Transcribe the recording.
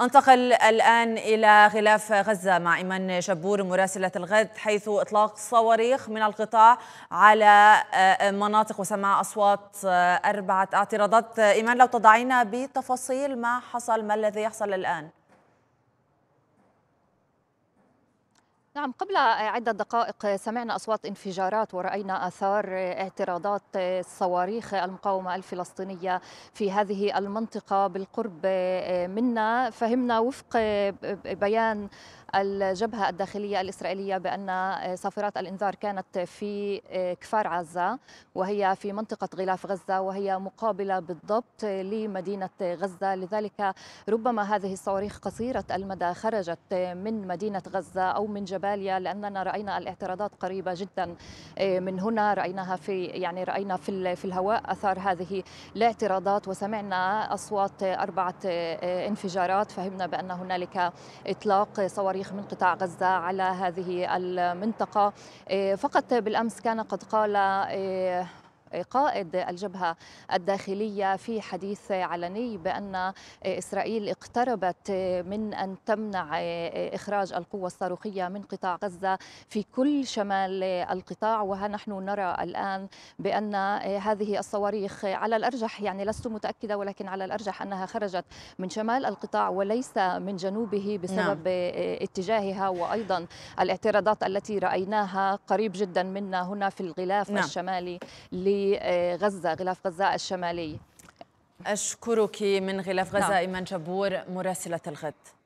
انتقل الآن إلى غلاف غزة مع إيمان جبور مراسلة الغد حيث إطلاق صواريخ من القطاع على آه، مناطق وسماع أصوات آه، أربعة اعتراضات إيمان لو تضعينا بتفاصيل ما حصل ما الذي يحصل الآن نعم قبل عدة دقائق سمعنا أصوات انفجارات ورأينا آثار اعتراضات الصواريخ المقاومة الفلسطينية في هذه المنطقة بالقرب منا فهمنا وفق بيان الجبهة الداخلية الإسرائيلية بأن صافرات الإنذار كانت في كفار عزة وهي في منطقة غلاف غزة وهي مقابلة بالضبط لمدينة غزة لذلك ربما هذه الصواريخ قصيرة المدى خرجت من مدينة غزة أو من جبهة جباليا لاننا راينا الاعتراضات قريبه جدا إيه، من هنا رايناها في يعني راينا في في الهواء اثار هذه الاعتراضات وسمعنا اصوات اربعه إيه، انفجارات فهمنا بان هنالك اطلاق صواريخ من قطاع غزه على هذه المنطقه إيه، فقط بالامس كان قد قال قائد الجبهة الداخلية في حديث علني بأن إسرائيل اقتربت من أن تمنع إخراج القوة الصاروخية من قطاع غزة في كل شمال القطاع وها نحن نرى الآن بأن هذه الصواريخ على الأرجح يعني لست متأكدة ولكن على الأرجح أنها خرجت من شمال القطاع وليس من جنوبه بسبب نعم. اتجاهها وأيضا الاعتراضات التي رأيناها قريب جدا منا هنا في الغلاف نعم. الشمالي بغزة غلاف غزة الشمالي أشكرك من غلاف غزة نعم. إيمان جبور مراسلة الغد